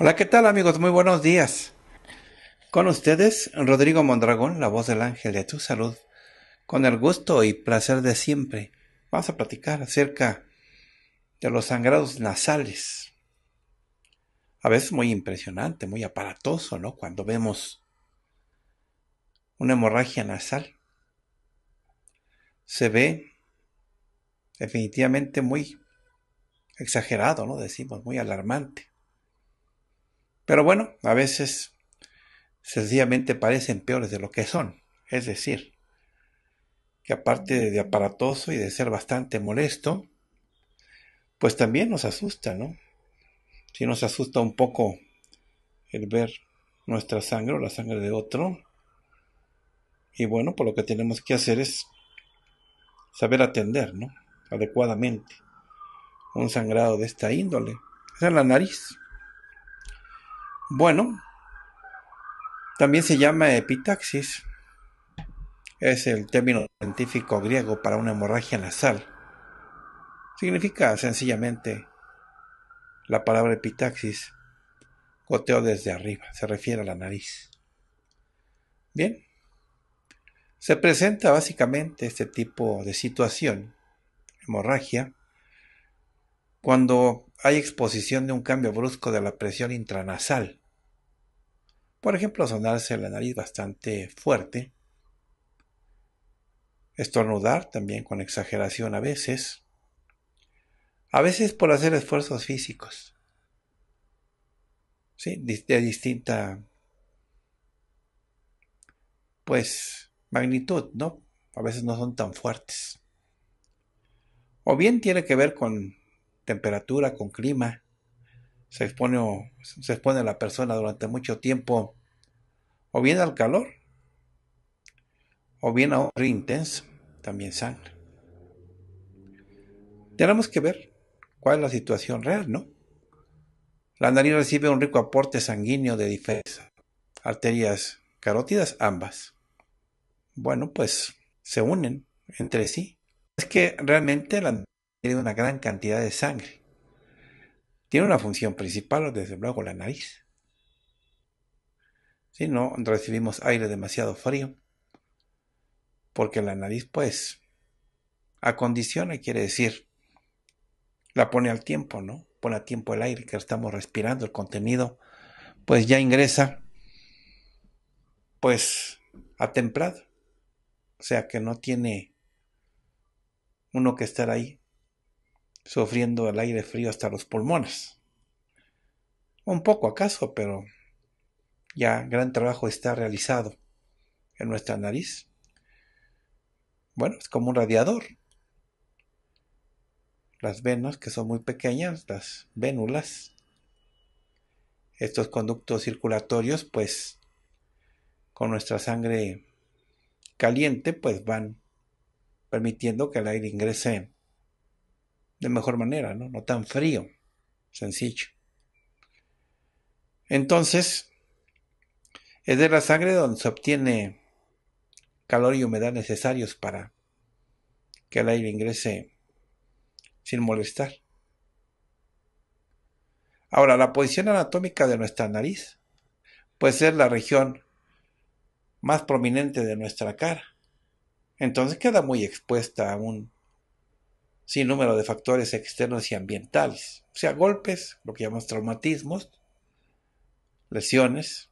Hola, ¿qué tal amigos? Muy buenos días. Con ustedes, Rodrigo Mondragón, la voz del ángel de tu salud, con el gusto y placer de siempre. Vamos a platicar acerca de los sangrados nasales. A veces muy impresionante, muy aparatoso, ¿no? Cuando vemos una hemorragia nasal. Se ve definitivamente muy exagerado, ¿no? Decimos, muy alarmante. Pero bueno, a veces sencillamente parecen peores de lo que son. Es decir, que aparte de aparatoso y de ser bastante molesto, pues también nos asusta, ¿no? Si nos asusta un poco el ver nuestra sangre o la sangre de otro. Y bueno, por pues lo que tenemos que hacer es saber atender, ¿no? Adecuadamente. Un sangrado de esta índole. Es en la nariz. Bueno, también se llama epitaxis. Es el término científico griego para una hemorragia nasal. Significa sencillamente la palabra epitaxis, goteo desde arriba, se refiere a la nariz. Bien, se presenta básicamente este tipo de situación, hemorragia, cuando hay exposición de un cambio brusco de la presión intranasal por ejemplo, sonarse la nariz bastante fuerte, estornudar también con exageración a veces, a veces por hacer esfuerzos físicos, ¿sí? de distinta, pues, magnitud, ¿no? A veces no son tan fuertes. O bien tiene que ver con temperatura, con clima, se expone, o, se expone la persona durante mucho tiempo, o bien al calor, o bien a un intenso, también sangre. Tenemos que ver cuál es la situación real, ¿no? La nariz recibe un rico aporte sanguíneo de difesa. arterias carótidas, ambas. Bueno, pues se unen entre sí. Es que realmente la nariz tiene una gran cantidad de sangre tiene una función principal, desde luego la nariz. Si no recibimos aire demasiado frío, porque la nariz pues acondiciona, quiere decir, la pone al tiempo, ¿no? Pone a tiempo el aire que estamos respirando, el contenido, pues ya ingresa, pues templado, O sea que no tiene uno que estar ahí sufriendo el aire frío hasta los pulmones. Un poco acaso, pero ya gran trabajo está realizado en nuestra nariz. Bueno, es como un radiador. Las venas, que son muy pequeñas, las vénulas, estos conductos circulatorios, pues con nuestra sangre caliente, pues van permitiendo que el aire ingrese de mejor manera, ¿no? No tan frío, sencillo. Entonces, es de la sangre donde se obtiene calor y humedad necesarios para que el aire ingrese sin molestar. Ahora, la posición anatómica de nuestra nariz puede ser la región más prominente de nuestra cara. Entonces queda muy expuesta a un sin número de factores externos y ambientales, o sea, golpes, lo que llamamos traumatismos, lesiones.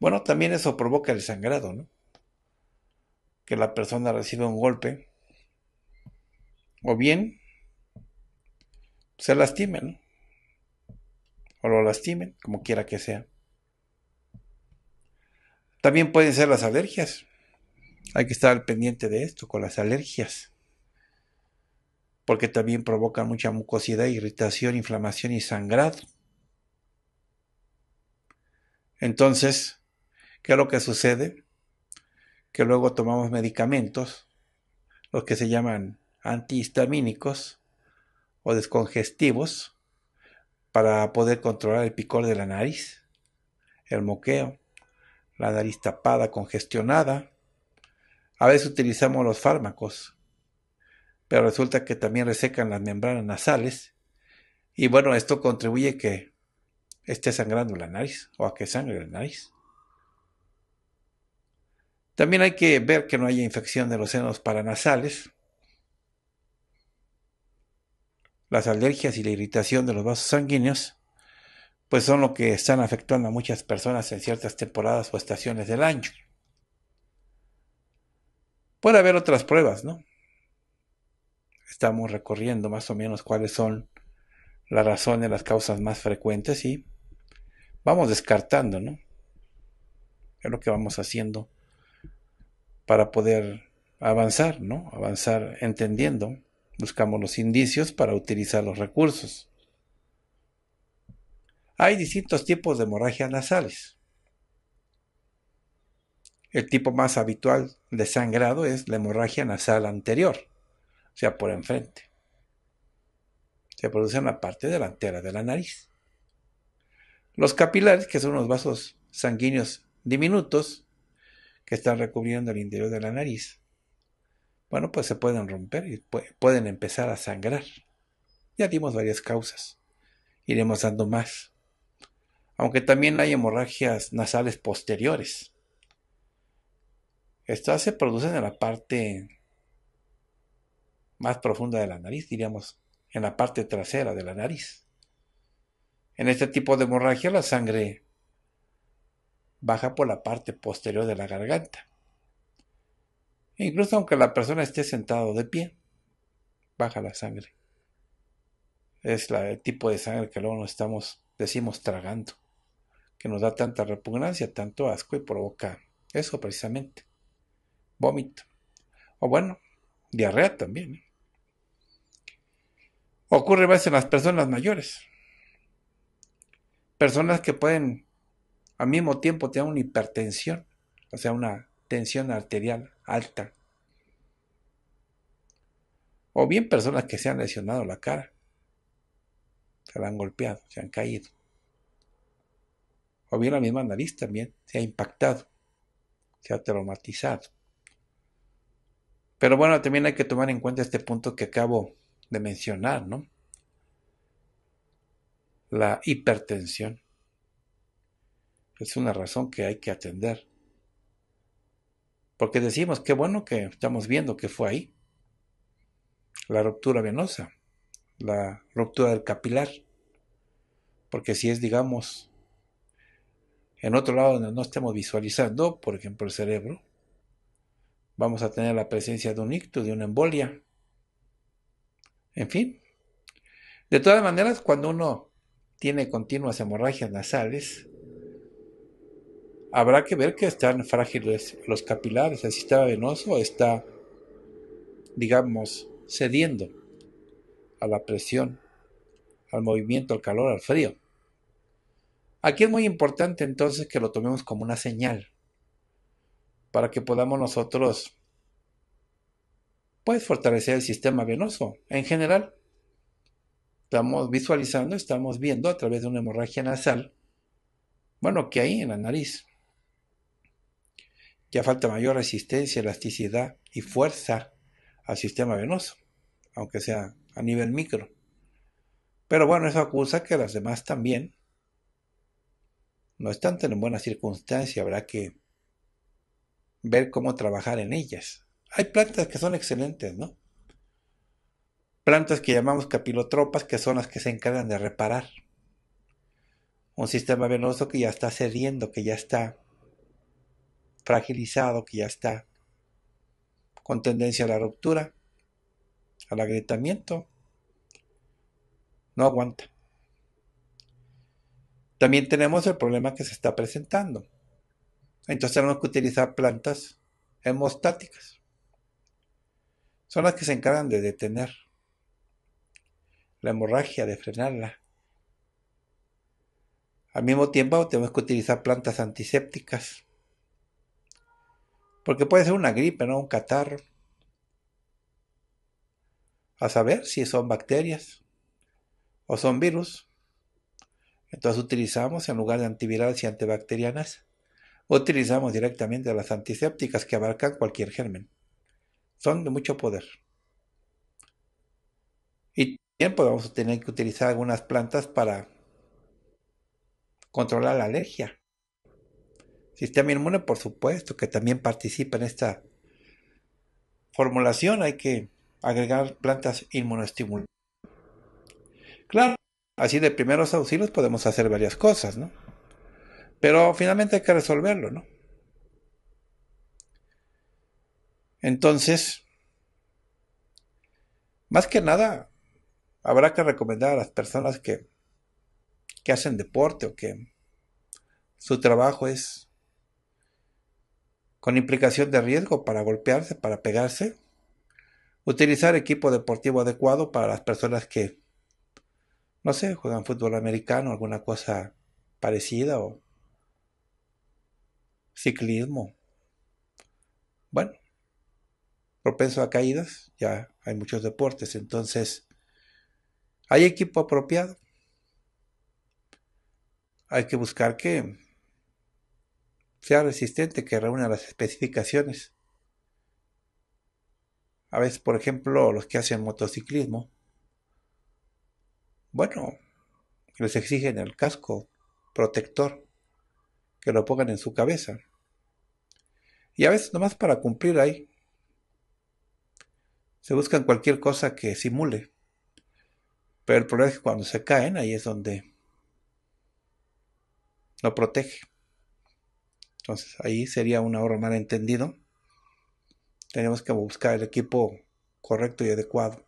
Bueno, también eso provoca el sangrado, ¿no? Que la persona reciba un golpe o bien se lastimen ¿no? o lo lastimen, como quiera que sea. También pueden ser las alergias. Hay que estar pendiente de esto con las alergias porque también provocan mucha mucosidad, irritación, inflamación y sangrado. Entonces, ¿qué es lo que sucede? Que luego tomamos medicamentos, los que se llaman antihistamínicos o descongestivos, para poder controlar el picor de la nariz, el moqueo, la nariz tapada, congestionada. A veces utilizamos los fármacos pero resulta que también resecan las membranas nasales. Y bueno, esto contribuye que esté sangrando la nariz o a que sangre la nariz. También hay que ver que no haya infección de los senos paranasales. Las alergias y la irritación de los vasos sanguíneos, pues son lo que están afectando a muchas personas en ciertas temporadas o estaciones del año. Puede haber otras pruebas, ¿no? estamos recorriendo más o menos cuáles son las razones, las causas más frecuentes y vamos descartando, ¿no? Es lo que vamos haciendo para poder avanzar, ¿no? Avanzar entendiendo. Buscamos los indicios para utilizar los recursos. Hay distintos tipos de hemorragias nasales. El tipo más habitual de sangrado es la hemorragia nasal anterior sea por enfrente. Se produce en la parte delantera de la nariz. Los capilares, que son los vasos sanguíneos diminutos que están recubriendo el interior de la nariz, bueno, pues se pueden romper y pueden empezar a sangrar. Ya dimos varias causas. Iremos dando más. Aunque también hay hemorragias nasales posteriores. Estas se producen en la parte más profunda de la nariz, diríamos en la parte trasera de la nariz. En este tipo de hemorragia la sangre baja por la parte posterior de la garganta. incluso aunque la persona esté sentado de pie, baja la sangre. Es el tipo de sangre que luego nos estamos, decimos, tragando, que nos da tanta repugnancia, tanto asco y provoca eso precisamente, vómito. O bueno, diarrea también. ¿eh? Ocurre veces en las personas mayores. Personas que pueden al mismo tiempo tener una hipertensión, o sea, una tensión arterial alta. O bien personas que se han lesionado la cara, se la han golpeado, se han caído. O bien la misma nariz también se ha impactado, se ha traumatizado. Pero bueno, también hay que tomar en cuenta este punto que acabo de mencionar, ¿no? La hipertensión es una razón que hay que atender. Porque decimos, qué bueno que estamos viendo que fue ahí. La ruptura venosa, la ruptura del capilar. Porque si es, digamos, en otro lado donde no estemos visualizando, por ejemplo, el cerebro, vamos a tener la presencia de un ictus, de una embolia. En fin. De todas maneras, cuando uno tiene continuas hemorragias nasales, habrá que ver que están frágiles los capilares, el sistema venoso está, digamos, cediendo a la presión, al movimiento, al calor, al frío. Aquí es muy importante entonces que lo tomemos como una señal para que podamos nosotros pues fortalecer el sistema venoso en general. Estamos visualizando, estamos viendo a través de una hemorragia nasal, bueno, que hay en la nariz. Ya falta mayor resistencia, elasticidad y fuerza al sistema venoso, aunque sea a nivel micro. Pero bueno, eso acusa que las demás también no están en buena circunstancia, habrá que ver cómo trabajar en ellas. Hay plantas que son excelentes, ¿no? Plantas que llamamos capilotropas, que son las que se encargan de reparar un sistema venoso que ya está cediendo, que ya está fragilizado, que ya está con tendencia a la ruptura, al agrietamiento, no aguanta. También tenemos el problema que se está presentando. Entonces tenemos que utilizar plantas hemostáticas. Son las que se encargan de detener la hemorragia, de frenarla. Al mismo tiempo tenemos que utilizar plantas antisépticas. Porque puede ser una gripe, ¿no? Un catarro. A saber si son bacterias o son virus. Entonces utilizamos en lugar de antivirales y antibacterianas utilizamos directamente las antisépticas que abarcan cualquier germen. Son de mucho poder. Y también podemos tener que utilizar algunas plantas para controlar la alergia. Sistema inmune, por supuesto, que también participa en esta formulación. Hay que agregar plantas inmunoestimulantes. Claro, así de primeros auxilios podemos hacer varias cosas, ¿no? Pero finalmente hay que resolverlo, ¿no? Entonces, más que nada, habrá que recomendar a las personas que, que hacen deporte o que su trabajo es con implicación de riesgo para golpearse, para pegarse, utilizar equipo deportivo adecuado para las personas que, no sé, juegan fútbol americano, alguna cosa parecida o ciclismo. Bueno, propenso a caídas, ya hay muchos deportes, entonces hay equipo apropiado. Hay que buscar que sea resistente, que reúna las especificaciones. A veces, por ejemplo, los que hacen motociclismo, bueno, les exigen el casco protector que lo pongan en su cabeza. Y a veces nomás para cumplir ahí. Se buscan cualquier cosa que simule. Pero el problema es que cuando se caen, ahí es donde lo protege. Entonces ahí sería un ahorro mal entendido. Tenemos que buscar el equipo correcto y adecuado.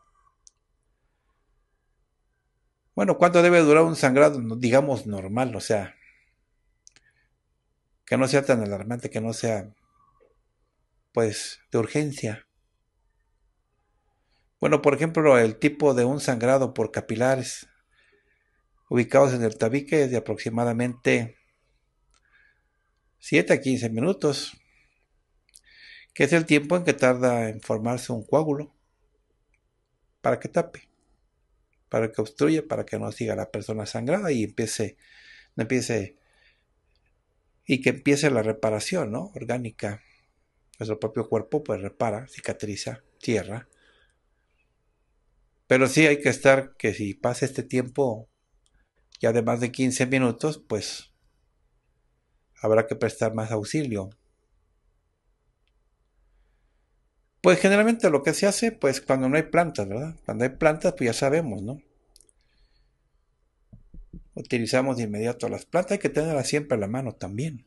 Bueno, ¿cuánto debe durar un sangrado, digamos, normal? O sea, que no sea tan alarmante, que no sea, pues, de urgencia. Bueno, por ejemplo, el tipo de un sangrado por capilares ubicados en el tabique es de aproximadamente 7 a 15 minutos, que es el tiempo en que tarda en formarse un coágulo para que tape, para que obstruya, para que no siga la persona sangrada y empiece, no empiece y que empiece la reparación ¿no? orgánica. Nuestro propio cuerpo pues repara, cicatriza, cierra. Pero sí hay que estar que si pasa este tiempo, ya de más de 15 minutos, pues habrá que prestar más auxilio. Pues generalmente lo que se hace, pues cuando no hay plantas, ¿verdad? Cuando hay plantas, pues ya sabemos, ¿no? utilizamos de inmediato las plantas, hay que tenerlas siempre a la mano también.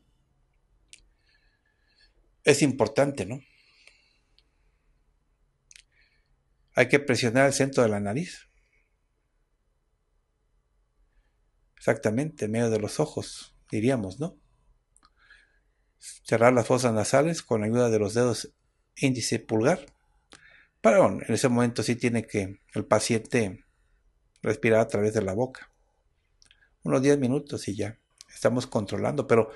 Es importante, ¿no? Hay que presionar el centro de la nariz. Exactamente, en medio de los ojos, diríamos, ¿no? Cerrar las fosas nasales con ayuda de los dedos índice y pulgar. Pero en ese momento sí tiene que el paciente respirar a través de la boca unos 10 minutos y ya estamos controlando, pero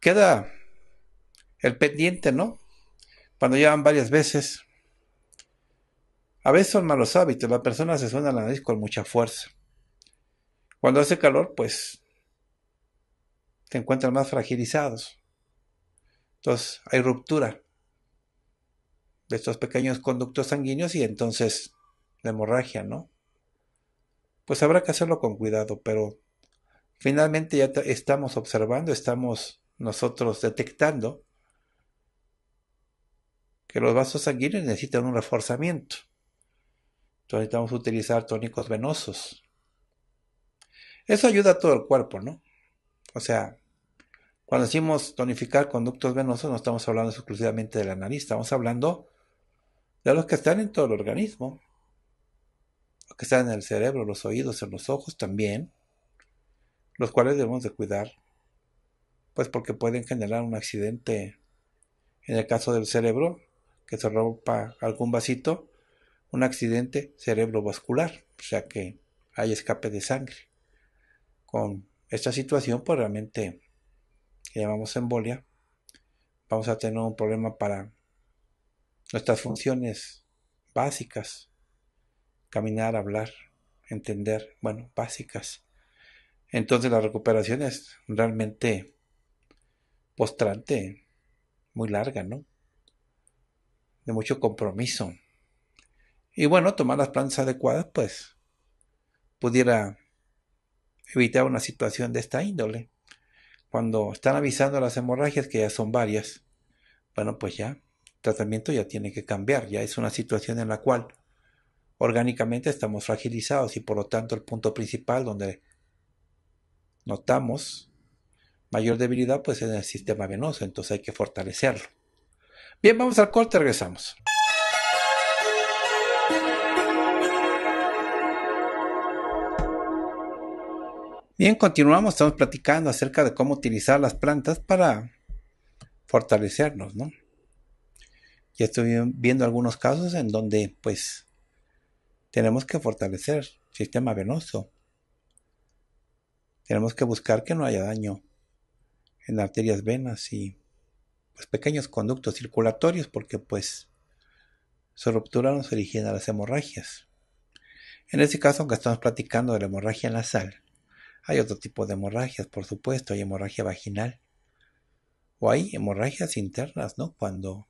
queda el pendiente, ¿no? Cuando llevan varias veces. A veces son malos hábitos, la persona se suena la nariz con mucha fuerza. Cuando hace calor, pues te encuentran más fragilizados. Entonces hay ruptura de estos pequeños conductos sanguíneos y entonces la hemorragia, ¿no? Pues habrá que hacerlo con cuidado, pero Finalmente ya estamos observando, estamos nosotros detectando que los vasos sanguíneos necesitan un reforzamiento. Entonces necesitamos utilizar tónicos venosos. Eso ayuda a todo el cuerpo, ¿no? O sea, cuando decimos tonificar conductos venosos, no estamos hablando exclusivamente de la nariz, estamos hablando de los que están en todo el organismo, los que están en el cerebro, los oídos, en los ojos también los cuales debemos de cuidar, pues porque pueden generar un accidente. En el caso del cerebro, que se rompa algún vasito, un accidente cerebrovascular, o sea que hay escape de sangre. Con esta situación, pues realmente que llamamos embolia, vamos a tener un problema para nuestras funciones básicas, caminar, hablar, entender, bueno, básicas. Entonces la recuperación es realmente postrante, muy larga, ¿no? De mucho compromiso. Y bueno, tomar las plantas adecuadas, pues, pudiera evitar una situación de esta índole. Cuando están avisando las hemorragias, que ya son varias, bueno, pues ya, el tratamiento ya tiene que cambiar, ya es una situación en la cual orgánicamente estamos fragilizados y por lo tanto el punto principal donde notamos mayor debilidad pues en el sistema venoso, entonces hay que fortalecerlo. Bien, vamos al corte, regresamos. Bien, continuamos, estamos platicando acerca de cómo utilizar las plantas para fortalecernos, ¿no? Ya estoy viendo algunos casos en donde pues tenemos que fortalecer el sistema venoso, tenemos que buscar que no haya daño en arterias, venas y pues, pequeños conductos circulatorios porque pues su ruptura nos origina las hemorragias. En este caso, aunque estamos platicando de la hemorragia nasal, hay otro tipo de hemorragias, por supuesto, hay hemorragia vaginal. O hay hemorragias internas, ¿no? Cuando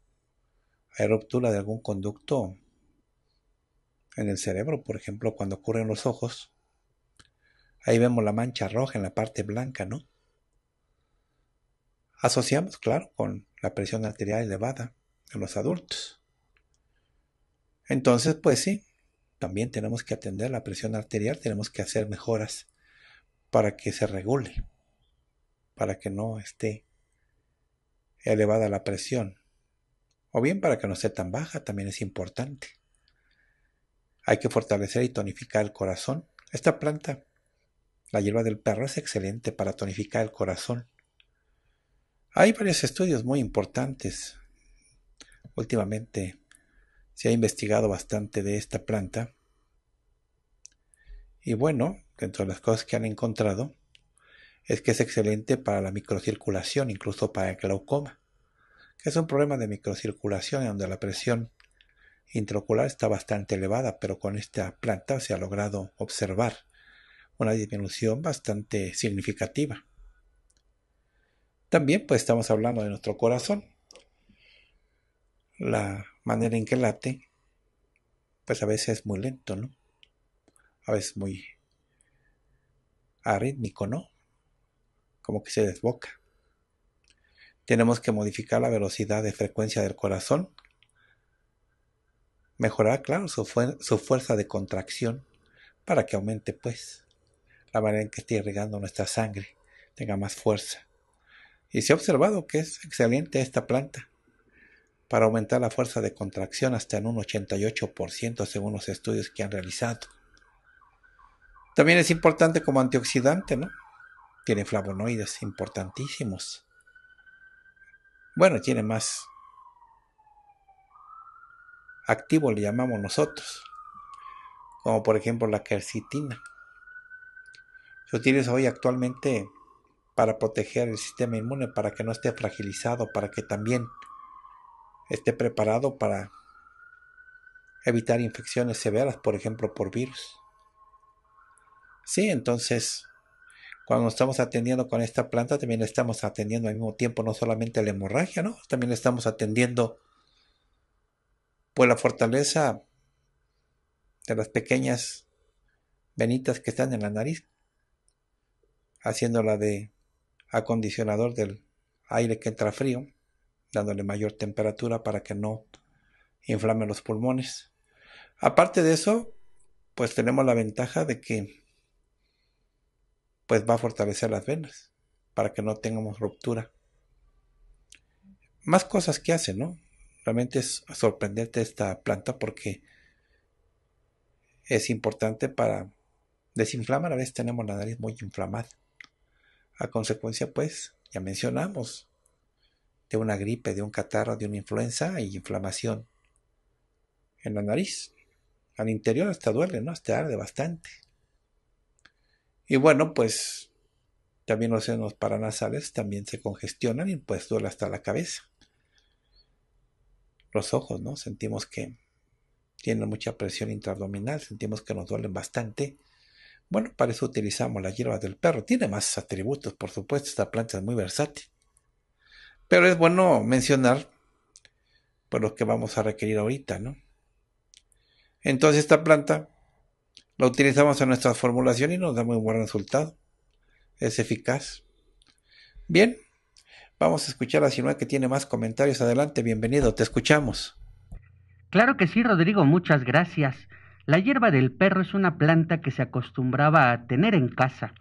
hay ruptura de algún conducto en el cerebro, por ejemplo, cuando ocurren los ojos, Ahí vemos la mancha roja en la parte blanca, ¿no? Asociamos, claro, con la presión arterial elevada en los adultos. Entonces, pues sí, también tenemos que atender la presión arterial, tenemos que hacer mejoras para que se regule, para que no esté elevada la presión, o bien para que no esté tan baja, también es importante. Hay que fortalecer y tonificar el corazón. Esta planta la hierba del perro es excelente para tonificar el corazón. Hay varios estudios muy importantes. Últimamente se ha investigado bastante de esta planta. Y bueno, dentro de las cosas que han encontrado, es que es excelente para la microcirculación, incluso para el glaucoma, que es un problema de microcirculación en donde la presión intraocular está bastante elevada, pero con esta planta se ha logrado observar una disminución bastante significativa. También pues estamos hablando de nuestro corazón, la manera en que late, pues a veces es muy lento, ¿no? A veces muy arrítmico, ¿no? Como que se desboca. Tenemos que modificar la velocidad de frecuencia del corazón, mejorar, claro, su fuerza de contracción para que aumente, pues la manera en que esté irrigando nuestra sangre tenga más fuerza. Y se ha observado que es excelente esta planta para aumentar la fuerza de contracción hasta en un 88% según los estudios que han realizado. También es importante como antioxidante, ¿no? Tiene flavonoides importantísimos. Bueno, tiene más activo, le llamamos nosotros, como por ejemplo la quercitina se utiliza hoy actualmente para proteger el sistema inmune, para que no esté fragilizado, para que también esté preparado para evitar infecciones severas, por ejemplo, por virus. Sí, entonces, cuando estamos atendiendo con esta planta, también estamos atendiendo al mismo tiempo no solamente la hemorragia, ¿no? También estamos atendiendo pues la fortaleza de las pequeñas venitas que están en la nariz, haciéndola de acondicionador del aire que entra frío, dándole mayor temperatura para que no inflame los pulmones. Aparte de eso, pues tenemos la ventaja de que pues va a fortalecer las venas para que no tengamos ruptura. Más cosas que hace, ¿no? Realmente es sorprendente esta planta porque es importante para desinflamar. A veces tenemos la nariz muy inflamada. A consecuencia, pues, ya mencionamos, de una gripe, de un catarro, de una influenza y inflamación en la nariz. Al interior hasta duele, ¿no? Hasta arde bastante. Y bueno, pues también los senos paranasales también se congestionan y pues duele hasta la cabeza. Los ojos, ¿no? Sentimos que tienen mucha presión intraabdominal, sentimos que nos duelen bastante bueno, para eso utilizamos la hierba del perro. Tiene más atributos, por supuesto, esta planta es muy versátil. Pero es bueno mencionar por pues, los que vamos a requerir ahorita, ¿no? Entonces esta planta la utilizamos en nuestra formulación y nos da muy buen resultado. Es eficaz. Bien, vamos a escuchar a Sinua que tiene más comentarios. Adelante, bienvenido, te escuchamos. Claro que sí, Rodrigo, muchas gracias. La hierba del perro es una planta que se acostumbraba a tener en casa,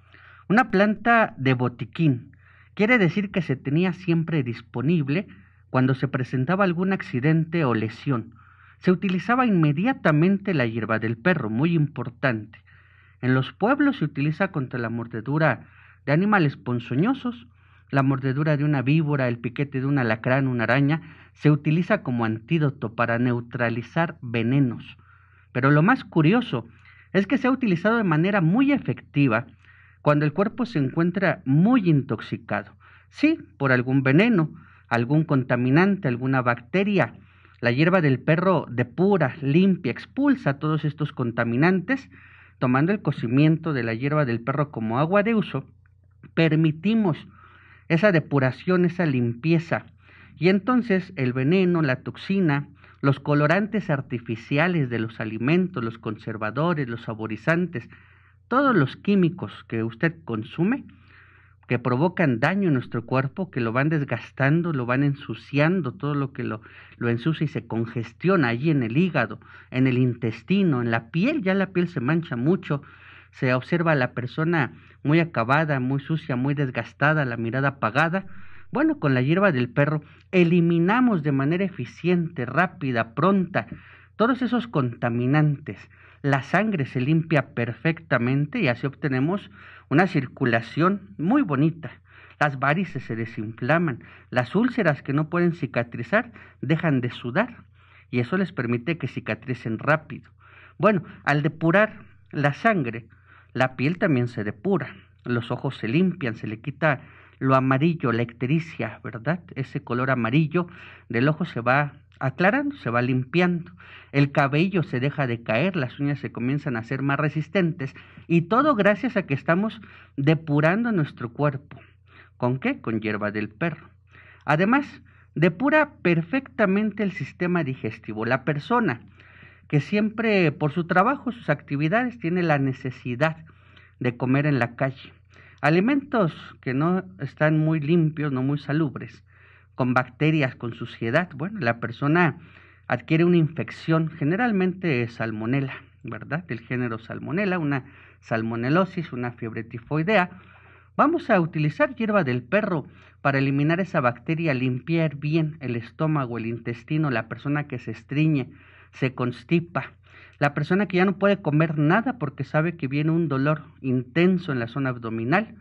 una planta de botiquín. Quiere decir que se tenía siempre disponible cuando se presentaba algún accidente o lesión. Se utilizaba inmediatamente la hierba del perro, muy importante. En los pueblos se utiliza contra la mordedura de animales ponzoñosos, la mordedura de una víbora, el piquete de un alacrán, una araña, se utiliza como antídoto para neutralizar venenos. Pero lo más curioso es que se ha utilizado de manera muy efectiva cuando el cuerpo se encuentra muy intoxicado. Sí, por algún veneno, algún contaminante, alguna bacteria. La hierba del perro depura, limpia, expulsa todos estos contaminantes. Tomando el cocimiento de la hierba del perro como agua de uso, permitimos esa depuración, esa limpieza. Y entonces el veneno, la toxina, los colorantes artificiales de los alimentos, los conservadores, los saborizantes, todos los químicos que usted consume, que provocan daño en nuestro cuerpo, que lo van desgastando, lo van ensuciando, todo lo que lo, ensucia y se congestiona allí en el hígado, en el intestino, en la piel, ya la piel se mancha mucho, se observa a la persona muy acabada, muy sucia, muy desgastada, la mirada apagada, bueno, con la hierba del perro eliminamos de manera eficiente, rápida, pronta todos esos contaminantes. La sangre se limpia perfectamente y así obtenemos una circulación muy bonita. Las varices se desinflaman, las úlceras que no pueden cicatrizar dejan de sudar y eso les permite que cicatricen rápido. Bueno, al depurar la sangre, la piel también se depura, los ojos se limpian, se le quita lo amarillo, la ectericia, ¿verdad? Ese color amarillo del ojo se va aclarando, se va limpiando, el cabello se deja de caer, las uñas se comienzan a ser más resistentes y todo gracias a que estamos depurando nuestro cuerpo. ¿Con qué? Con hierba del perro. Además, depura perfectamente el sistema digestivo. La persona que siempre por su trabajo, sus actividades, tiene la necesidad de comer en la calle Alimentos que no están muy limpios, no muy salubres, con bacterias, con suciedad, bueno, la persona adquiere una infección, generalmente es salmonela, ¿verdad? Del género salmonela, una salmonelosis, una fiebre tifoidea. Vamos a utilizar hierba del perro para eliminar esa bacteria, limpiar bien el estómago, el intestino, la persona que se estriñe, se constipa, la persona que ya no puede comer nada porque sabe que viene un dolor intenso en la zona abdominal,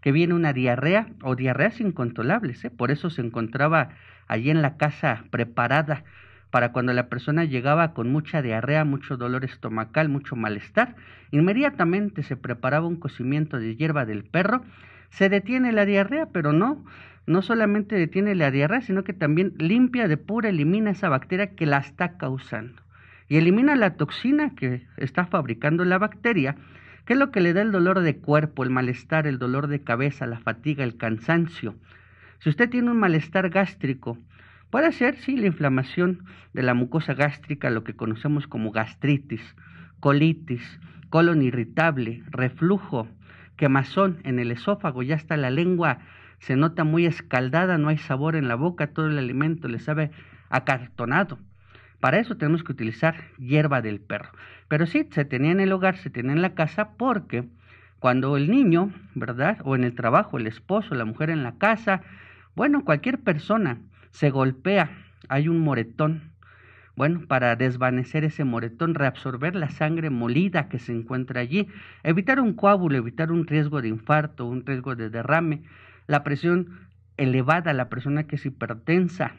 que viene una diarrea o diarreas incontrolables. ¿eh? Por eso se encontraba allí en la casa preparada para cuando la persona llegaba con mucha diarrea, mucho dolor estomacal, mucho malestar. Inmediatamente se preparaba un cocimiento de hierba del perro. Se detiene la diarrea, pero no, no solamente detiene la diarrea, sino que también limpia, de pura elimina esa bacteria que la está causando y elimina la toxina que está fabricando la bacteria, que es lo que le da el dolor de cuerpo, el malestar, el dolor de cabeza, la fatiga, el cansancio. Si usted tiene un malestar gástrico, puede ser, sí, la inflamación de la mucosa gástrica, lo que conocemos como gastritis, colitis, colon irritable, reflujo, quemazón en el esófago, ya está la lengua, se nota muy escaldada, no hay sabor en la boca, todo el alimento le sabe acartonado. Para eso tenemos que utilizar hierba del perro. Pero sí, se tenía en el hogar, se tenía en la casa, porque cuando el niño, ¿verdad? O en el trabajo, el esposo, la mujer en la casa, bueno, cualquier persona se golpea, hay un moretón, bueno, para desvanecer ese moretón, reabsorber la sangre molida que se encuentra allí, evitar un coágulo, evitar un riesgo de infarto, un riesgo de derrame, la presión elevada, la persona que es hipertensa,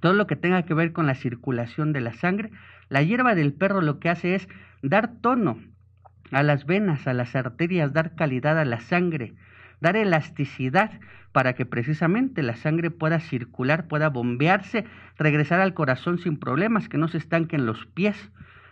todo lo que tenga que ver con la circulación de la sangre. La hierba del perro lo que hace es dar tono a las venas, a las arterias, dar calidad a la sangre, dar elasticidad para que precisamente la sangre pueda circular, pueda bombearse, regresar al corazón sin problemas, que no se estanquen los pies.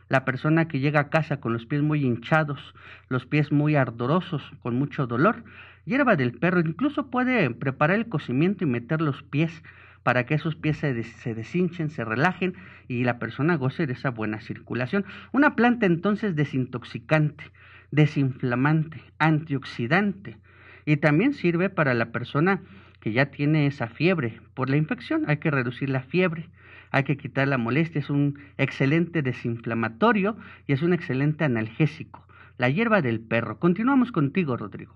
La persona que llega a casa con los pies muy hinchados, los pies muy ardorosos, con mucho dolor, hierba del perro, incluso puede preparar el cocimiento y meter los pies para que esos pies se, se, deshinchen, se relajen y la persona goce de esa buena circulación. Una planta entonces desintoxicante, desinflamante, antioxidante y también sirve para la persona que ya tiene esa fiebre por la infección. Hay que reducir la fiebre, hay que quitar la molestia, es un excelente desinflamatorio y es un excelente analgésico. La hierba del perro. Continuamos contigo, Rodrigo.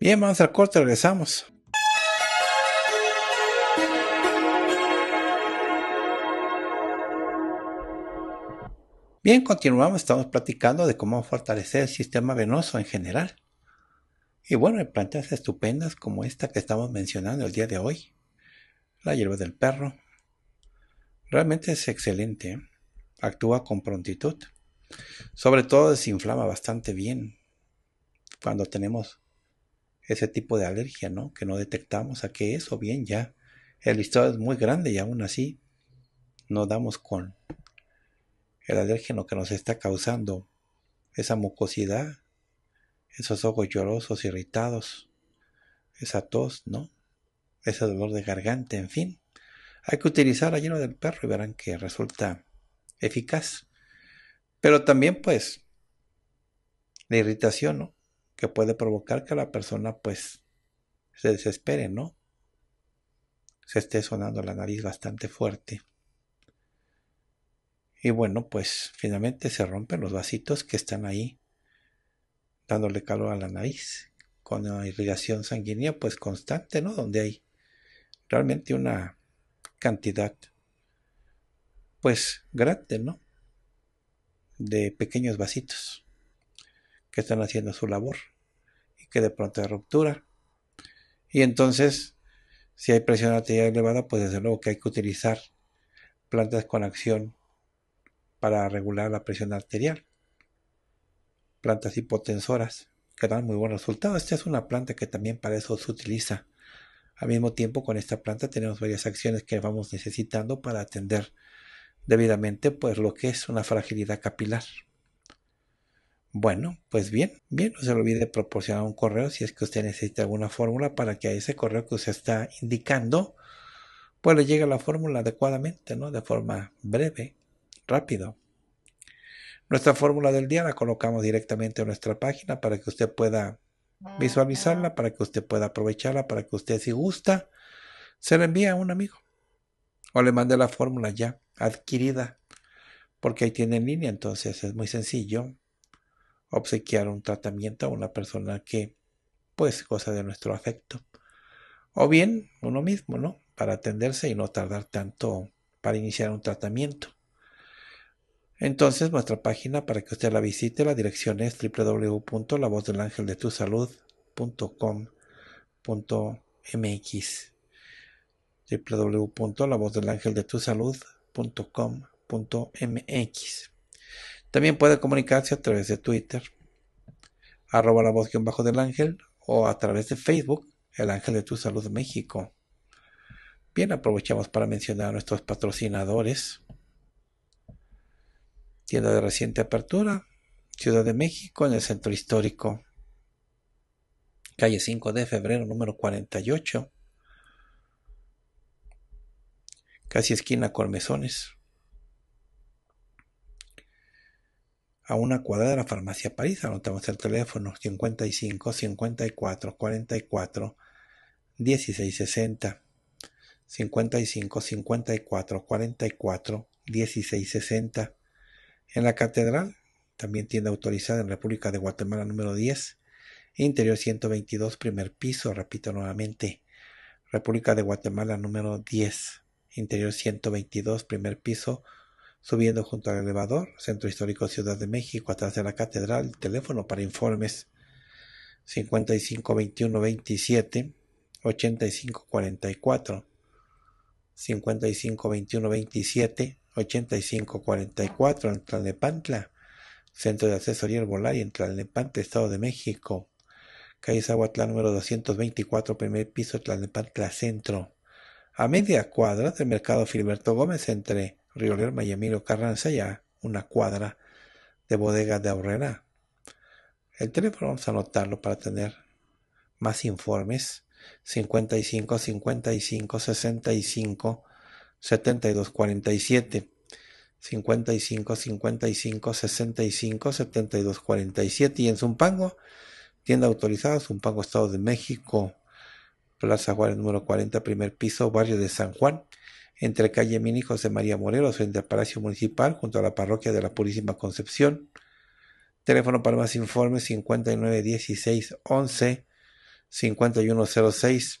Bien, vamos al corte, regresamos. Bien, continuamos, estamos platicando de cómo fortalecer el sistema venoso en general. Y bueno, hay plantas estupendas como esta que estamos mencionando el día de hoy, la hierba del perro. Realmente es excelente, ¿eh? actúa con prontitud. Sobre todo desinflama bastante bien cuando tenemos ese tipo de alergia, ¿no? Que no detectamos a qué es o bien ya el listado es muy grande y aún así no damos con el alérgeno que nos está causando esa mucosidad, esos ojos llorosos, irritados, esa tos, ¿no? Ese dolor de garganta, en fin. Hay que utilizar la lleno del perro y verán que resulta eficaz. Pero también, pues, la irritación, ¿no? Que puede provocar que la persona, pues, se desespere, ¿no? Se esté sonando la nariz bastante fuerte. Y bueno, pues finalmente se rompen los vasitos que están ahí dándole calor a la nariz con una irrigación sanguínea pues constante, ¿no? Donde hay realmente una cantidad pues grande, ¿no? De pequeños vasitos que están haciendo su labor y que de pronto se ruptura. Y entonces, si hay presión arterial elevada, pues desde luego que hay que utilizar plantas con acción para regular la presión arterial. Plantas hipotensoras que dan muy buen resultado. Esta es una planta que también para eso se utiliza. Al mismo tiempo, con esta planta tenemos varias acciones que vamos necesitando para atender debidamente pues lo que es una fragilidad capilar. Bueno, pues bien, bien, no se olvide proporcionar un correo si es que usted necesita alguna fórmula para que a ese correo que usted está indicando, pues le llegue la fórmula adecuadamente, ¿no? De forma breve, rápido. Nuestra fórmula del día la colocamos directamente en nuestra página para que usted pueda ah, visualizarla, para que usted pueda aprovecharla, para que usted si gusta, se la envía a un amigo o le mande la fórmula ya adquirida, porque ahí tiene en línea, entonces es muy sencillo obsequiar un tratamiento a una persona que pues cosa de nuestro afecto. O bien uno mismo, ¿no? Para atenderse y no tardar tanto para iniciar un tratamiento. Entonces, nuestra página para que usted la visite, la dirección es www.lavozdelangeldetusalud.com.mx www.lavozdelangeldetusalud.com.mx También puede comunicarse a través de Twitter, arroba la voz bajo del ángel o a través de Facebook, el ángel de tu salud México. Bien, aprovechamos para mencionar a nuestros patrocinadores tienda de reciente apertura, Ciudad de México, en el centro histórico, calle 5 de febrero, número 48, casi esquina Cormezones, a una cuadra de la farmacia París, anotamos el teléfono 55 54 44 1660 55 54 44 1660 en la catedral, también tienda autorizada en República de Guatemala número 10, interior 122, primer piso, repito nuevamente, República de Guatemala número 10, interior 122, primer piso, subiendo junto al elevador, Centro Histórico Ciudad de México, atrás de la catedral, teléfono para informes 552127, 21 27 8544 en Tlalnepantla, Centro de Asesoría Herbolaria en Tlalnepantla, Estado de México. Calle Zahuatlán número 224, primer piso, Tlalnepantla Centro. A media cuadra del Mercado Filiberto Gómez entre Río Lerma y Emilio Carranza, ya una cuadra de Bodega de Aurrera. El teléfono vamos a anotarlo para tener más informes. 55 55 65 7247 47 55 55 65 72 47 y en Zumpango, tienda autorizada Zumpango Estado de México, Plaza Juárez número 40, primer piso, barrio de San Juan, entre calle Mini José María Morelos frente al Palacio Municipal junto a la parroquia de la Purísima Concepción. Teléfono para más informes 59 16 5106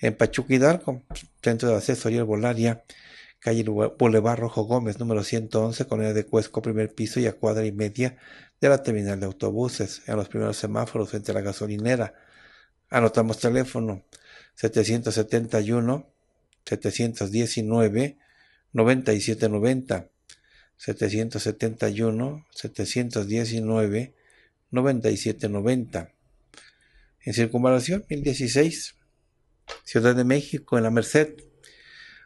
En Pachuca Hidalgo, pues, Centro de Asesoría volaria calle Boulevard Rojo Gómez, número 111, colonia de Cuesco, primer piso y a cuadra y media de la terminal de autobuses, en los primeros semáforos frente a la gasolinera. Anotamos teléfono 771 719 9790 771 719 9790 en circunvalación 1016 Ciudad de México, en La Merced,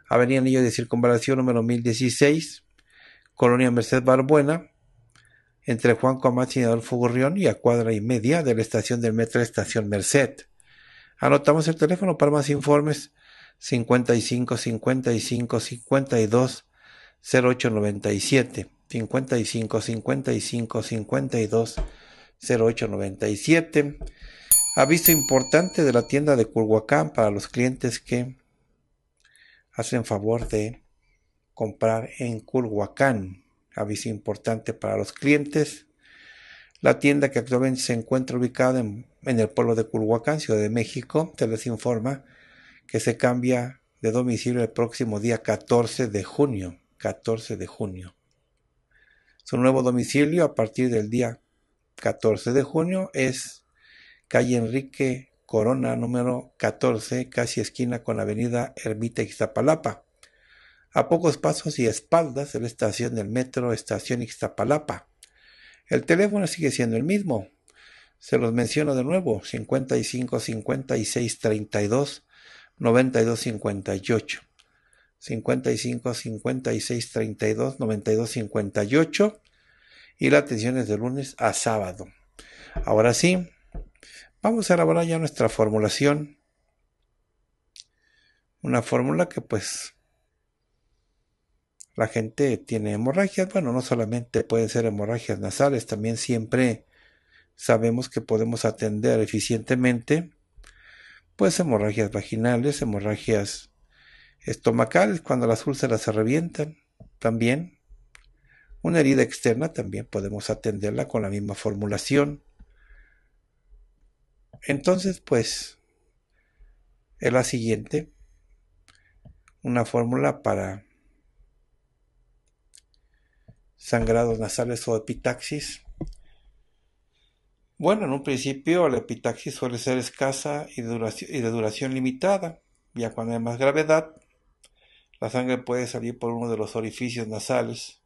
Avenida Anillo de Circunvalación número 1016, Colonia Merced Barbuena, entre Juan Comachi y Adolfo Gurrión y a cuadra y media de la estación del metro Estación Merced. Anotamos el teléfono para más informes 55 55 52 0897 55 55 52 0897 Aviso importante de la tienda de Curhuacán para los clientes que hacen favor de comprar en Curhuacán. Aviso importante para los clientes. La tienda que actualmente se encuentra ubicada en, el pueblo de Culhuacán, Ciudad de México, se les informa que se cambia de domicilio el próximo día 14 de junio. 14 de junio. Su nuevo domicilio a partir del día 14 de junio es calle Enrique Corona, número 14, casi esquina con la avenida Ermita Ixtapalapa. A pocos pasos y espaldas de la estación del metro, estación Ixtapalapa. El teléfono sigue siendo el mismo. Se los menciono de nuevo, 55 56 32 92 58. 55 56 32 92 58 y la atención es de lunes a sábado. Ahora sí, Vamos a elaborar ya nuestra formulación. Una fórmula que pues la gente tiene hemorragias. Bueno, no solamente pueden ser hemorragias nasales, también siempre sabemos que podemos atender eficientemente pues hemorragias vaginales, hemorragias estomacales cuando las úlceras se revientan también. Una herida externa también podemos atenderla con la misma formulación entonces pues es la siguiente, una fórmula para sangrados nasales o epitaxis. Bueno, en un principio la epitaxis suele ser escasa y de, duración, y de duración limitada. Ya cuando hay más gravedad, la sangre puede salir por uno de los orificios nasales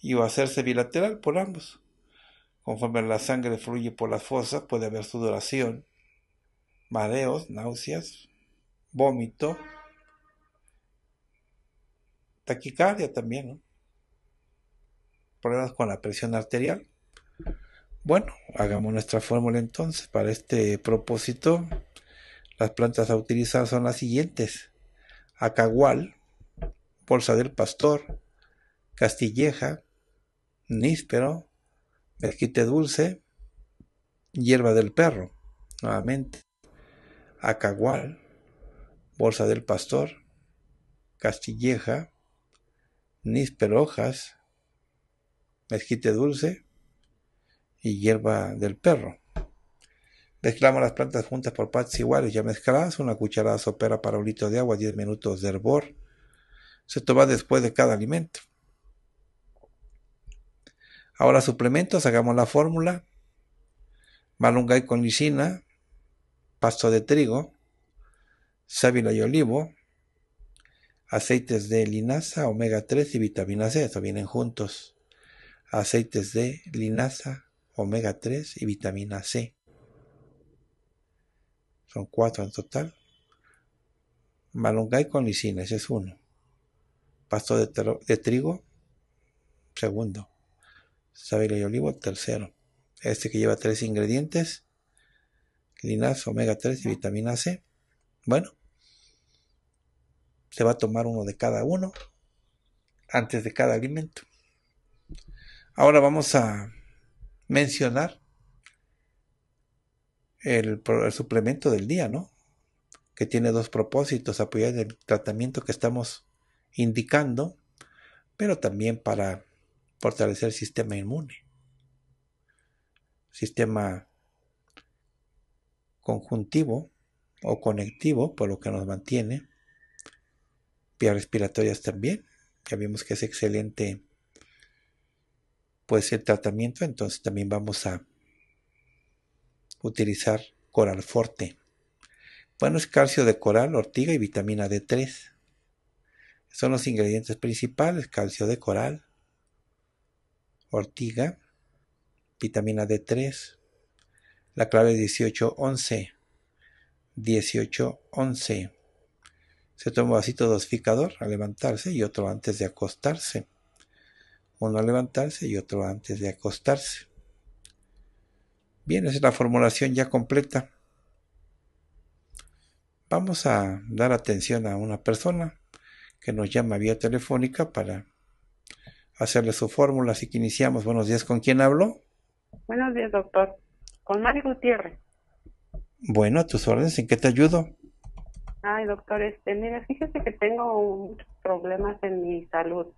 y o hacerse bilateral por ambos. Conforme la sangre fluye por las fosas, puede haber sudoración, mareos, náuseas, vómito, taquicardia también, ¿no? problemas con la presión arterial. Bueno, hagamos nuestra fórmula entonces. Para este propósito, las plantas a utilizar son las siguientes. Acagual, bolsa del pastor, castilleja, níspero, mezquite dulce, hierba del perro, nuevamente, acagual, bolsa del pastor, castilleja, nísperojas, mezquite dulce y hierba del perro. Mezclamos las plantas juntas por partes iguales ya mezcladas, una cucharada sopera para un litro de agua, 10 minutos de hervor. Se toma después de cada alimento. Ahora suplementos, hagamos la fórmula. Malungay con lisina, pasto de trigo, sábila y olivo, aceites de linaza, omega 3 y vitamina C, eso vienen juntos. Aceites de linaza, omega 3 y vitamina C. Son cuatro en total. Malungay con lisina, ese es uno. Pasto de trigo, segundo sábila y olivo, tercero. Este que lleva tres ingredientes, linaza, omega 3 y vitamina C. Bueno, se va a tomar uno de cada uno antes de cada alimento. Ahora vamos a mencionar el suplemento del día, ¿no? Que tiene dos propósitos, apoyar el tratamiento que estamos indicando, pero también para fortalecer el sistema inmune, sistema conjuntivo o conectivo, por lo que nos mantiene, vías respiratorias también, ya vimos que es excelente pues el tratamiento, entonces también vamos a utilizar coral forte. Bueno, es calcio de coral, ortiga y vitamina D3. Son los ingredientes principales, calcio de coral, ortiga, vitamina D3, la clave 1811, 1811. Se toma un vasito dosificador al levantarse y otro antes de acostarse. Uno al levantarse y otro antes de acostarse. Bien, esa es la formulación ya completa. Vamos a dar atención a una persona que nos llama vía telefónica para hacerle su fórmula. Así que iniciamos. Buenos días, ¿con quién hablo? Buenos días, doctor. Con mario Gutiérrez. Bueno, a tus órdenes, ¿en qué te ayudo? Ay, doctor, este, mira, fíjese que tengo problemas en mi salud.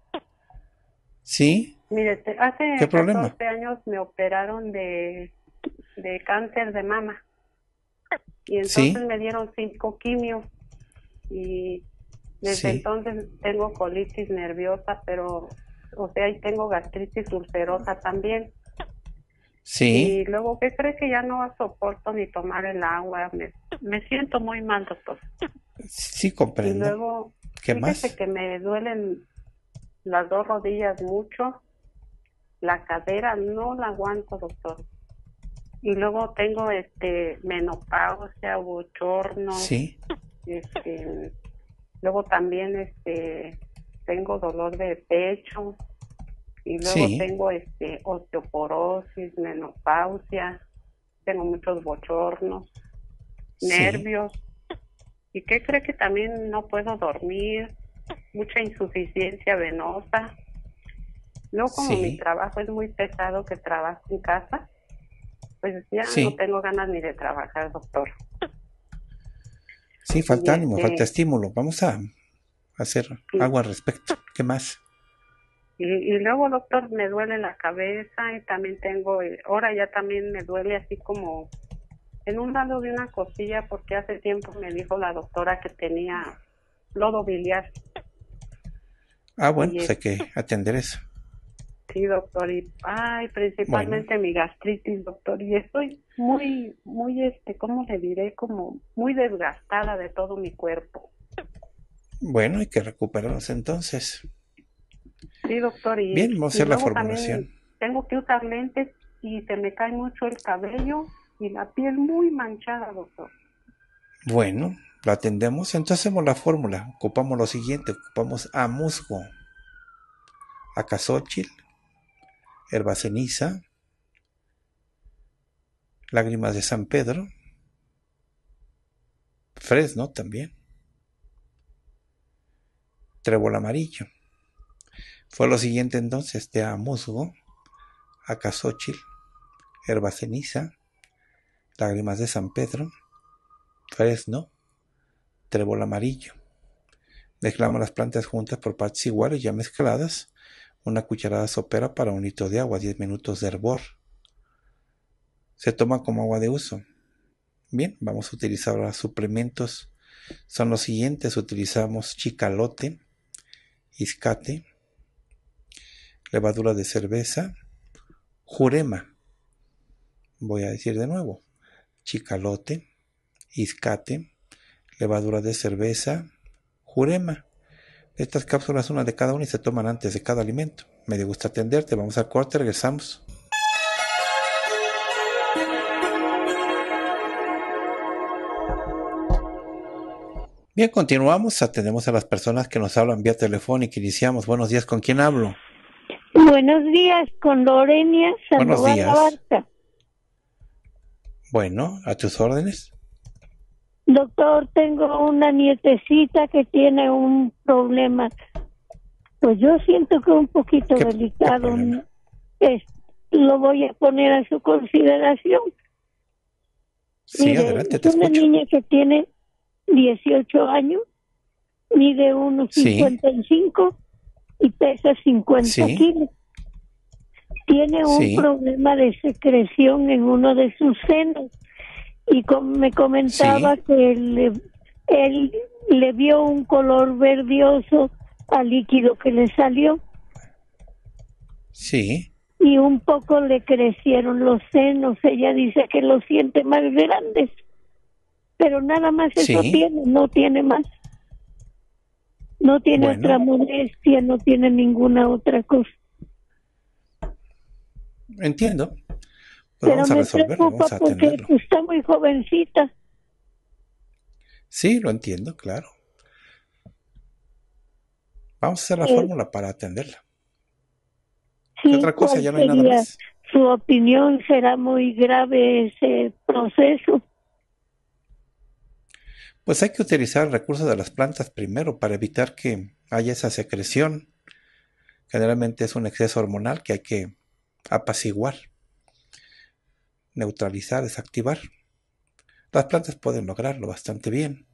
¿Sí? Mire, hace años me operaron de, cáncer de mama. Y entonces me dieron cinco quimios. Y desde entonces tengo colitis nerviosa, pero o sea, y tengo gastritis ulcerosa también. Sí. Y luego, ¿qué crees que ya no soporto ni tomar el agua? Me, siento muy mal, doctor. Sí, comprendo. Y luego, ¿qué más? que me duelen las dos rodillas mucho, la cadera no la aguanto, doctor. Y luego tengo este menopausia, bochorno. Sí. Este, luego también este tengo dolor de pecho y luego tengo este osteoporosis, menopausia, tengo muchos bochornos, nervios. ¿Y qué cree que también no puedo dormir? Mucha insuficiencia venosa. No como mi trabajo es muy pesado que trabajo en casa, pues ya no tengo ganas ni de trabajar, doctor. Sí, falta ánimo, este falta estímulo. Vamos a hacer algo al respecto. ¿Qué más? Y, luego, doctor, me duele la cabeza y también tengo, eh, ahora ya también me duele así como en un lado de una cosilla porque hace tiempo me dijo la doctora que tenía lodo biliar. Ah, bueno, pues que atender eso. Sí, doctor, y ay, principalmente mi gastritis, doctor, y estoy muy, muy, este, ¿cómo le diré? Como muy desgastada de todo mi cuerpo. Bueno, hay que recuperarnos entonces. Sí, doctor. Bien, vamos a hacer la formulación. Tengo que usar lentes y se me cae mucho el cabello y la piel muy manchada, doctor. Bueno, lo atendemos. Entonces hacemos la fórmula. Ocupamos lo siguiente. Ocupamos a musgo, a herba ceniza, lágrimas de San Pedro, fresno también, trébol amarillo. Fue lo siguiente entonces de a musgo, herba ceniza, lágrimas de San Pedro, fresno, trébol amarillo. Mezclamos las plantas juntas por partes iguales ya mezcladas, una cucharada sopera para un litro de agua, 10 minutos de hervor. Se toma como agua de uso. Bien, vamos a utilizar ahora suplementos. Son los siguientes, utilizamos chicalote, Iscate, levadura de cerveza, jurema, voy a decir de nuevo, chicalote, iscate, levadura de cerveza, jurema. Estas cápsulas, una de cada una, y se toman antes de cada alimento. Me gusta atenderte, vamos al corte, regresamos. Bien, continuamos. Atendemos a las personas que nos hablan vía telefónica. Iniciamos. Buenos días. ¿Con quién hablo? Buenos días. Con Lorenia Sandoval Buenos días. Bueno, a tus órdenes. Doctor, tengo una nietecita que tiene un problema. Pues yo siento que un poquito delicado. es, lo voy a poner a su consideración. Sí, adelante, te es una niña que tiene 18 años, mide 1,55 y pesa 50 kilos. Tiene un problema de secreción en uno de sus senos y como me comentaba que él le vio un color verdioso al líquido que le salió. Sí. Y un poco le crecieron los senos. Ella dice que los siente más grandes pero nada más eso tiene, no tiene más. No tiene otra molestia, no tiene ninguna otra cosa. Entiendo. Pues pero, me preocupa porque pues, está muy jovencita. Sí, lo entiendo, claro. Vamos a hacer la eh, fórmula para atenderla. otra cosa? Ya no hay nada más. Su opinión será muy grave ese proceso pues hay que utilizar recursos de las plantas primero para evitar que haya esa secreción. Generalmente es un exceso hormonal que hay que apaciguar, neutralizar, desactivar. Las plantas pueden lograrlo bastante bien.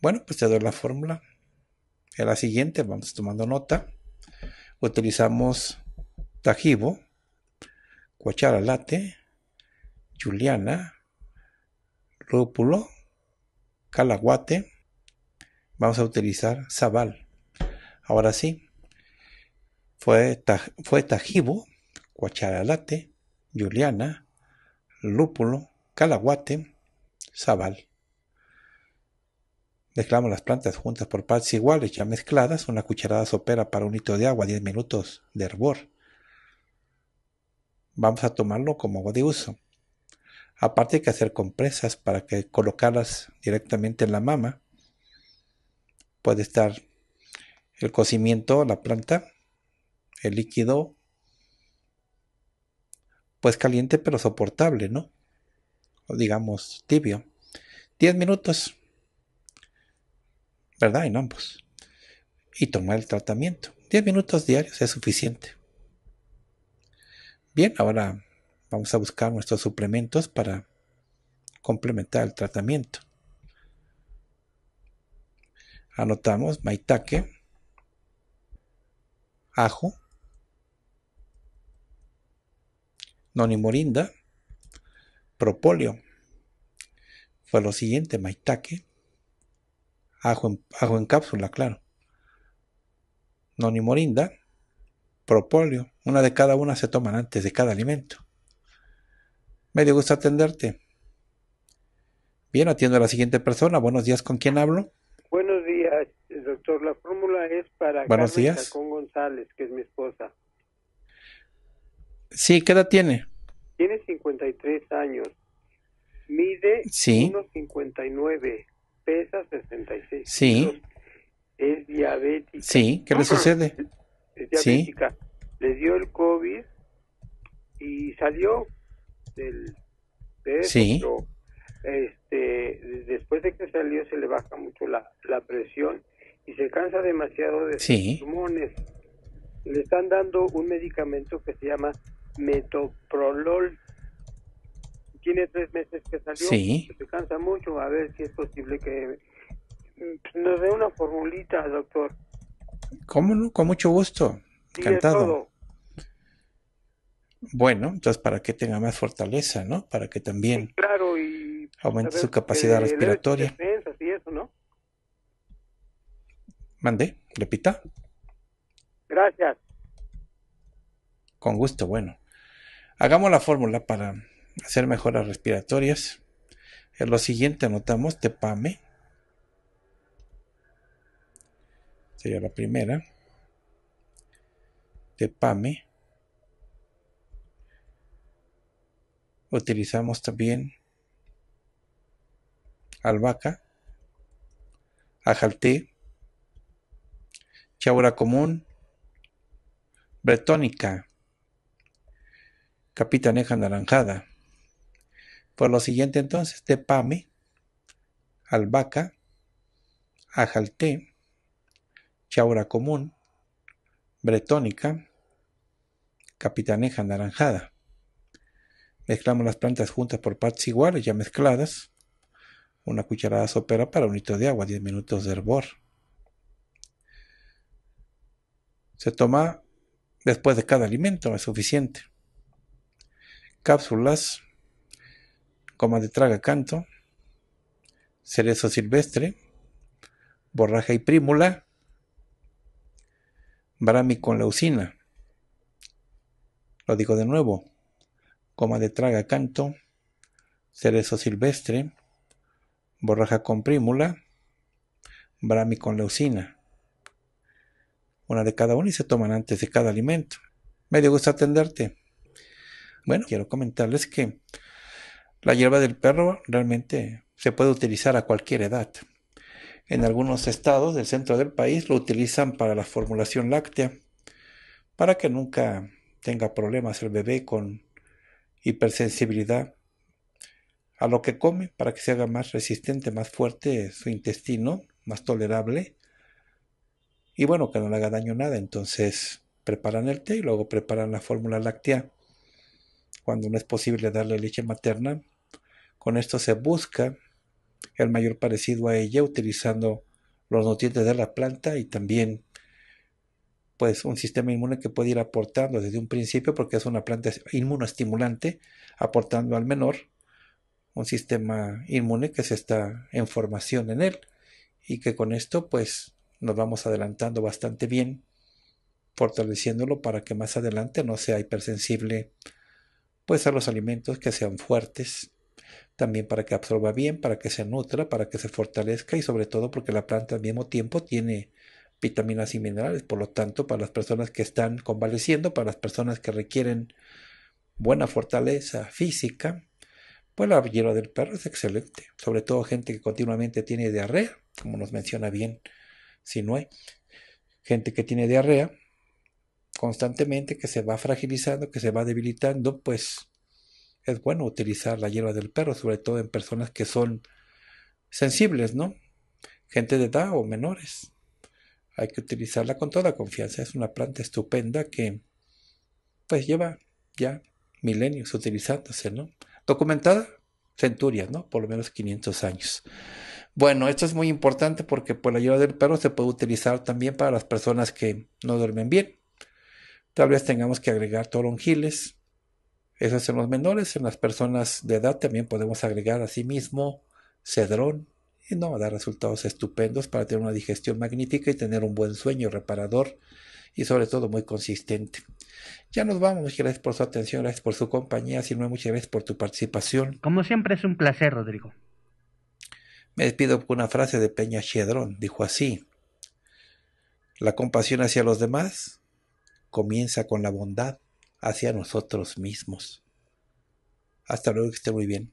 Bueno, pues te doy la fórmula. En la siguiente vamos tomando nota. Utilizamos Tajibo, Cuachara Late, Juliana, lúpulo, calaguate, vamos a utilizar zabal. Ahora sí, fue, fue tajibo, cuacharalate, juliana, lúpulo, calaguate, zabal. Mezclamos las plantas juntas por partes iguales, ya mezcladas, una cucharada sopera para un litro de agua, 10 minutos de hervor. Vamos a tomarlo como agua de uso. Aparte de que hacer compresas para que colocarlas directamente en la mama. Puede estar el cocimiento, la planta, el líquido, pues caliente pero soportable, ¿no? O digamos tibio. 10 minutos, ¿verdad? En ambos. Y tomar el tratamiento. 10 minutos diarios es suficiente. Bien, ahora Vamos a buscar nuestros suplementos para complementar el tratamiento. Anotamos maitake, ajo, nonimorinda, propóleo. Fue lo siguiente, maitake, ajo en, ajo en cápsula, claro. Nonimorinda, propóleo. Una de cada una se toman antes de cada alimento. Me dio gusto atenderte. Bien, atiendo a la siguiente persona. Buenos días, ¿con quién hablo? Buenos días, doctor. La fórmula es para Buenos días. González, que es mi esposa. Sí, ¿qué edad tiene? Tiene 53 años. Mide 1,59. Pesa 66 Sí. Es diabética. Sí, ¿qué le sucede? Es diabética. Sí. Le dio el COVID y salió del, sí. este, después de que salió se le baja mucho la, presión y se cansa demasiado de los pulmones. Le están dando un medicamento que se llama metoprolol. Tiene tres meses que salió, se cansa mucho, a ver si es posible que mm, nos dé una formulita, doctor. ¿Cómo Con mucho gusto. Encantado bueno, entonces para que tenga más fortaleza, ¿no? Para que también aumente su capacidad respiratoria. Mande, repita. Gracias. Con gusto, bueno. Hagamos la fórmula para hacer mejoras respiratorias. En lo siguiente anotamos tepame. Sería la primera. Tepame Utilizamos también albahaca, ajalté, chaura común, bretónica, capitaneja anaranjada. Por lo siguiente entonces, tepame, albahaca, ajalté, chaura común, bretónica, capitaneja anaranjada. Mezclamos las plantas juntas por partes iguales, ya mezcladas. Una cucharada sopera para un litro de agua, 10 minutos de hervor. Se toma después de cada alimento, es suficiente. Cápsulas, coma de traga canto, cerezo silvestre, borraja y prímula, brami con leucina. Lo digo de nuevo coma de traga canto, cerezo silvestre, borraja con prímula, brami con leucina. Una de cada una y se toman antes de cada alimento. Me dio gusto atenderte. Bueno, quiero comentarles que la hierba del perro realmente se puede utilizar a cualquier edad. En algunos estados del centro del país lo utilizan para la formulación láctea, para que nunca tenga problemas el bebé con hipersensibilidad a lo que come para que se haga más resistente, más fuerte su intestino, más tolerable. Y bueno, que no le haga daño nada. Entonces preparan el té y luego preparan la fórmula láctea. Cuando no es posible darle leche materna, con esto se busca el mayor parecido a ella utilizando los nutrientes de la planta y también pues un sistema inmune que puede ir aportando desde un principio porque es una planta inmunoestimulante, aportando al menor un sistema inmune que se está en formación en él y que con esto pues nos vamos adelantando bastante bien, fortaleciéndolo para que más adelante no sea hipersensible pues a los alimentos que sean fuertes, también para que absorba bien, para que se nutra, para que se fortalezca y sobre todo porque la planta al mismo tiempo tiene vitaminas y minerales. Por lo tanto, para las personas que están convaleciendo, para las personas que requieren buena fortaleza física, pues la hierba del perro es excelente. Sobre todo gente que continuamente tiene diarrea, como nos menciona bien Sinue. Gente que tiene diarrea constantemente, que se va fragilizando, que se va debilitando, pues es bueno utilizar la hierba del perro, sobre todo en personas que son sensibles, ¿no? Gente de edad o menores hay que utilizarla con toda confianza. Es una planta estupenda que pues lleva ya milenios utilizándose, ¿no? Documentada centurias, ¿no? Por lo menos 500 años. Bueno, esto es muy importante porque por la ayuda del perro se puede utilizar también para las personas que no duermen bien. Tal vez tengamos que agregar toronjiles. Eso es en los menores, en las personas de edad también podemos agregar mismo cedrón, y no va a dar resultados estupendos para tener una digestión magnífica y tener un buen sueño reparador y sobre todo muy consistente. Ya nos vamos, muchas gracias por su atención, gracias por su compañía, sirve muchas gracias por tu participación. Como siempre es un placer, Rodrigo. Me despido con una frase de Peña Chedrón, dijo así, la compasión hacia los demás comienza con la bondad hacia nosotros mismos. Hasta luego, que esté muy bien.